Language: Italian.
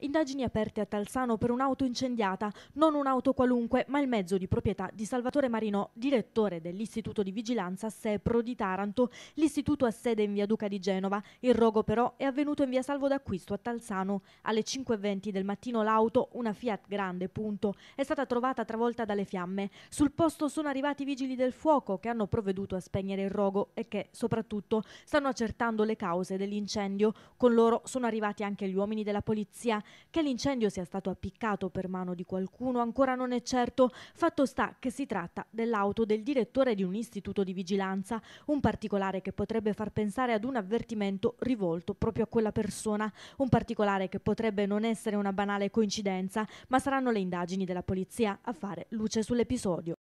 Indagini aperte a Talsano per un'auto incendiata, non un'auto qualunque, ma il mezzo di proprietà di Salvatore Marino, direttore dell'Istituto di Vigilanza SEPRO di Taranto. L'istituto ha sede in via Duca di Genova. Il rogo però è avvenuto in via Salvo d'Acquisto a Talsano. Alle 5.20 del mattino l'auto, una Fiat Grande punto, è stata trovata travolta dalle fiamme. Sul posto sono arrivati i vigili del fuoco che hanno provveduto a spegnere il rogo e che, soprattutto, stanno accertando le cause dell'incendio. Con loro sono arrivati anche gli uomini della polizia. Che l'incendio sia stato appiccato per mano di qualcuno ancora non è certo, fatto sta che si tratta dell'auto del direttore di un istituto di vigilanza, un particolare che potrebbe far pensare ad un avvertimento rivolto proprio a quella persona, un particolare che potrebbe non essere una banale coincidenza, ma saranno le indagini della polizia a fare luce sull'episodio.